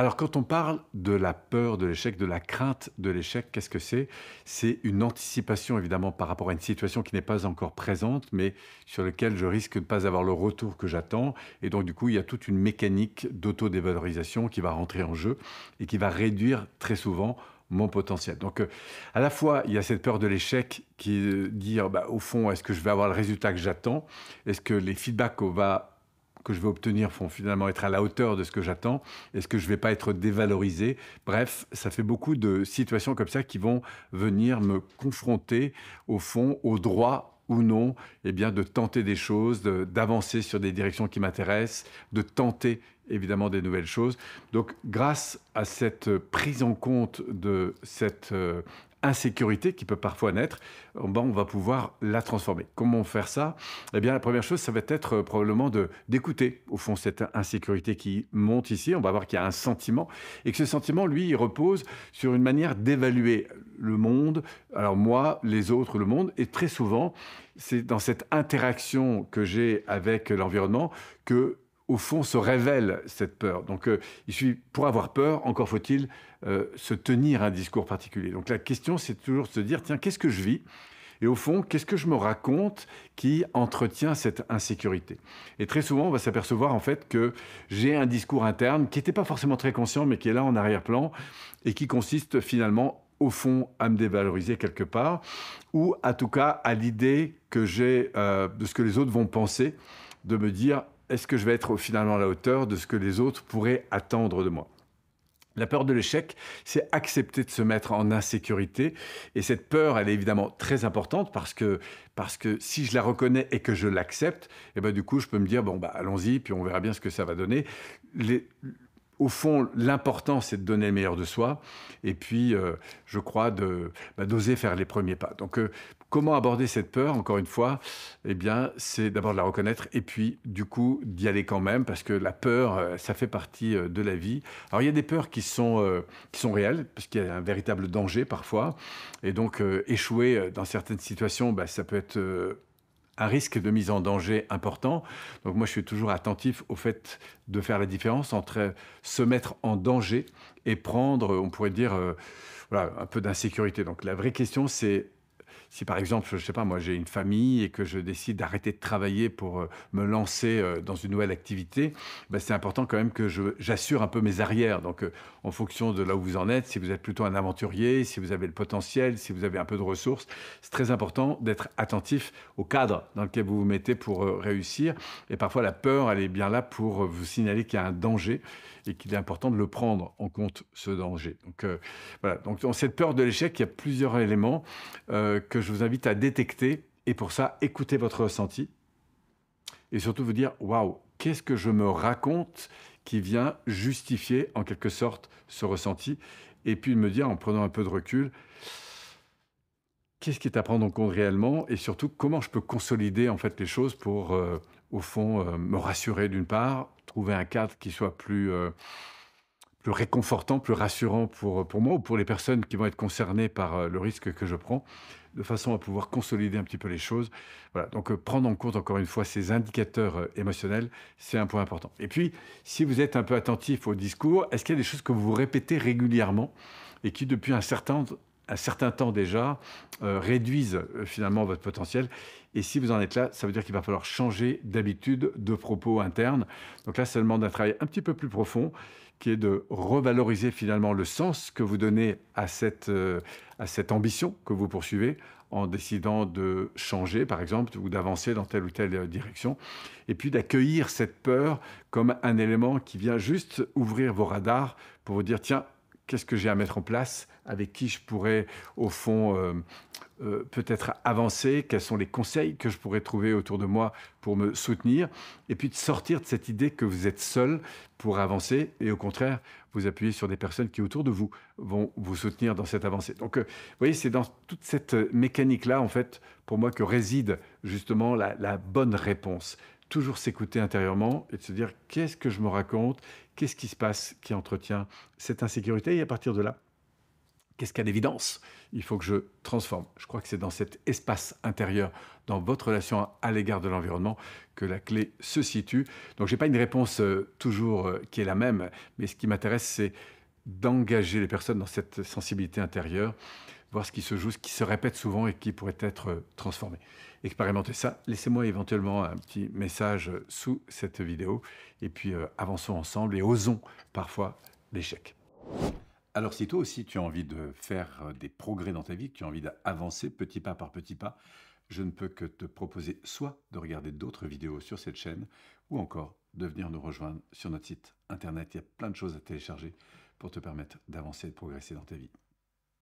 Alors quand on parle de la peur de l'échec, de la crainte de l'échec, qu'est-ce que c'est C'est une anticipation évidemment par rapport à une situation qui n'est pas encore présente, mais sur laquelle je risque de ne pas avoir le retour que j'attends. Et donc du coup, il y a toute une mécanique d'autodévalorisation qui va rentrer en jeu et qui va réduire très souvent mon potentiel. Donc, euh, à la fois, il y a cette peur de l'échec qui dit, bah, au fond, est-ce que je vais avoir le résultat que j'attends Est-ce que les feedbacks qu'on va que je vais obtenir vont finalement être à la hauteur de ce que j'attends Est-ce que je ne vais pas être dévalorisé Bref, ça fait beaucoup de situations comme ça qui vont venir me confronter au fond au droit ou non et eh bien, de tenter des choses, d'avancer sur des directions qui m'intéressent, de tenter évidemment des nouvelles choses. Donc grâce à cette prise en compte de cette euh, insécurité qui peut parfois naître, eh ben, on va pouvoir la transformer. Comment faire ça Eh bien, la première chose, ça va être euh, probablement d'écouter au fond cette insécurité qui monte ici. On va voir qu'il y a un sentiment et que ce sentiment, lui, repose sur une manière d'évaluer le monde. Alors moi, les autres, le monde, et très souvent, c'est dans cette interaction que j'ai avec l'environnement que au fond, se révèle cette peur. Donc, euh, il suffit, pour avoir peur, encore faut-il euh, se tenir un discours particulier. Donc, la question, c'est toujours de se dire, tiens, qu'est-ce que je vis Et au fond, qu'est-ce que je me raconte qui entretient cette insécurité Et très souvent, on va s'apercevoir, en fait, que j'ai un discours interne qui n'était pas forcément très conscient, mais qui est là en arrière-plan, et qui consiste finalement au fond à me dévaloriser quelque part, ou en tout cas à l'idée que j'ai euh, de ce que les autres vont penser, de me dire est-ce que je vais être finalement à la hauteur de ce que les autres pourraient attendre de moi la peur de l'échec, c'est accepter de se mettre en insécurité. Et cette peur, elle est évidemment très importante parce que, parce que si je la reconnais et que je l'accepte, et eh ben du coup, je peux me dire, bon, bah, allons-y, puis on verra bien ce que ça va donner au fond, l'important, c'est de donner le meilleur de soi, et puis, euh, je crois, bah, d'oser faire les premiers pas. Donc, euh, comment aborder cette peur Encore une fois, eh bien, c'est d'abord de la reconnaître, et puis, du coup, d'y aller quand même, parce que la peur, euh, ça fait partie de la vie. Alors, il y a des peurs qui sont, qui sont réelles, parce qu'il y a un véritable danger parfois, et donc, échouer dans certaines situations, bah, ça peut être un risque de mise en danger important. Donc moi, je suis toujours attentif au fait de faire la différence entre se mettre en danger et prendre, on pourrait dire, euh, voilà, un peu d'insécurité. Donc la vraie question, c'est si par exemple, je sais pas, moi j'ai une famille et que je décide d'arrêter de travailler pour euh, me lancer euh, dans une nouvelle activité, ben c'est important quand même que j'assure un peu mes arrières. Donc euh, en fonction de là où vous en êtes, si vous êtes plutôt un aventurier, si vous avez le potentiel, si vous avez un peu de ressources, c'est très important d'être attentif au cadre dans lequel vous vous mettez pour réussir. Et parfois la peur, elle est bien là pour vous signaler qu'il y a un danger et qu'il est important de le prendre en compte, ce danger. Donc voilà, donc dans cette peur de l'échec, il y a plusieurs éléments que je vous invite à détecter. Et pour ça, écouter votre ressenti. Et surtout vous dire, waouh, qu'est-ce que je me raconte qui vient justifier en quelque sorte ce ressenti Et puis me dire, en prenant un peu de recul, qu'est-ce qui est à prendre en compte réellement Et surtout, comment je peux consolider en fait les choses pour, euh, au fond, euh, me rassurer d'une part, trouver un cadre qui soit plus... Euh, plus réconfortant, plus rassurant pour, pour moi ou pour les personnes qui vont être concernées par euh, le risque que je prends, de façon à pouvoir consolider un petit peu les choses. Voilà, donc euh, prendre en compte encore une fois ces indicateurs euh, émotionnels, c'est un point important. Et puis, si vous êtes un peu attentif au discours, est-ce qu'il y a des choses que vous répétez régulièrement et qui, depuis un certain, un certain temps déjà, réduisent finalement votre potentiel et si vous en êtes là, ça veut dire qu'il va falloir changer d'habitude de propos internes. Donc là, ça demande un travail un petit peu plus profond qui est de revaloriser finalement le sens que vous donnez euh, à cette, ambition que vous poursuivez en décidant de changer, par exemple, ou d'avancer dans telle ou telle euh, direction, et puis d'accueillir cette peur comme un élément qui vient juste ouvrir vos radars pour vous dire, tiens, qu'est-ce que j'ai à mettre en place, avec qui je pourrais, au fond, euh, euh, peut-être avancer, quels sont les conseils que je pourrais trouver autour de moi pour me soutenir, et puis de sortir de cette idée que vous êtes seul pour avancer, et au contraire, vous appuyer sur des personnes qui, autour de vous, vont vous soutenir dans cette avancée. Donc, euh, vous voyez, c'est dans toute cette mécanique-là, en fait, pour moi, que réside justement la bonne réponse toujours s'écouter intérieurement et de se dire qu'est-ce que je me raconte, qu'est-ce qui se passe qui entretient cette insécurité et à partir de là, qu'est-ce qu'à l'évidence il faut que je transforme. Je crois que c'est dans cet espace intérieur, dans votre relation à l'égard de l'environnement, que la clé se situe. Donc je n'ai pas une réponse euh, toujours euh, qui est la même, mais ce qui m'intéresse, c'est d'engager les personnes dans cette sensibilité intérieure, voir ce qui se joue, ce qui se répète souvent et qui pourrait être euh, transformé. Expérimentez ça. Laissez-moi éventuellement un petit message euh, sous cette vidéo. Et puis euh, avançons ensemble et osons parfois l'échec. Alors si toi aussi tu as envie de faire des progrès dans ta vie, que tu as envie d'avancer petit pas par petit pas, je ne peux que te proposer soit de regarder d'autres vidéos sur cette chaîne, ou encore de venir nous rejoindre sur notre site internet. Il y a plein de choses à télécharger pour te permettre d'avancer et de progresser dans ta vie.